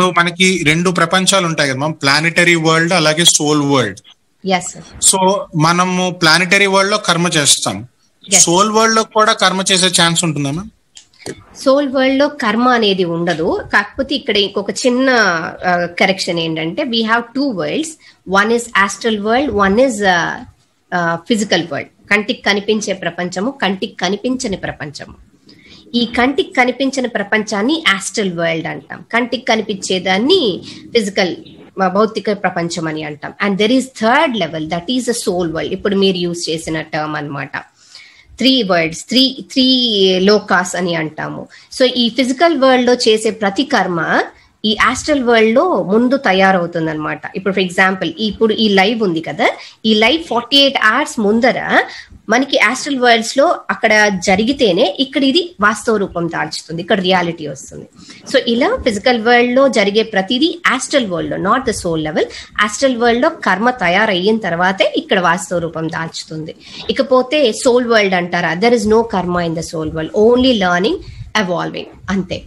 ఇప్పుడు మనకి రెండు ప్రపంచాలు ఉంటాయి కదా ప్లానిటరీ వరల్డ్ అలాగే సోల్ వరల్డ్ సో మనము ప్లానిటరీ వరల్డ్ లో కర్మ చేస్తాం సోల్ వరల్డ్ లో కూడా కర్మ చేసే ఛాన్స్ ఉంటుందా మ్యామ్ సోల్ వరల్డ్ లో కర్మ అనేది ఉండదు కాకపోతే ఇక్కడ ఇంకొక చిన్న కరెక్షన్ ఏంటంటే we have two worlds one is astral world one is physical world కంటికి కనిపించే ప్రపంచము కంటికి కనిపించని ప్రపంచము ఈ కంటికి కనిపించిన ప్రపంచాన్ని ఆస్ట్రల్ వరల్డ్ అంటాం కంటికి కనిపించేదాన్ని ఫిజికల్ భౌతిక ప్రపంచం అని అంటాం and there is third level that is a soul world ఇప్పుడు మీరు యూజ్ చేసిన టర్మ్ అనమాట త్రీ వర్ల్డ్స్ త్రీ త్రీ లోకాస్ అని అంటాము సో ఈ ఫిజికల్ వరల్డ్ లో చేసే ప్రతి కర్మ ఈ ఆస్ట్రల్ వరల్డ్ లో ముందు తయారవుతుంది అనమాట ఇప్పుడు ఫర్ ఎగ్జాంపుల్ ఇప్పుడు ఈ లైవ్ ఉంది కదా ఈ లైవ్ ఫార్టీ ఎయిట్ అవర్స్ ముందర మనకి యాస్ట్రల్ వరల్డ్స్ లో అక్కడ జరిగితేనే ఇక్కడ ఇది వాస్తవ రూపం దాల్చుతుంది ఇక్కడ రియాలిటీ వస్తుంది సో ఇలా ఫిజికల్ వరల్డ్ లో జరిగే ప్రతిదీ యాస్ట్రల్ వరల్డ్ లో not the soul level astral world లో కర్మ తయారయ్యిన తర్వాతే ఇక్కడ వాస్తవ రూపం దాల్చుతుంది ఇకపోతే సోల్ వరల్డ్ అంటారా there is no karma in the soul world only learning evolving అంతే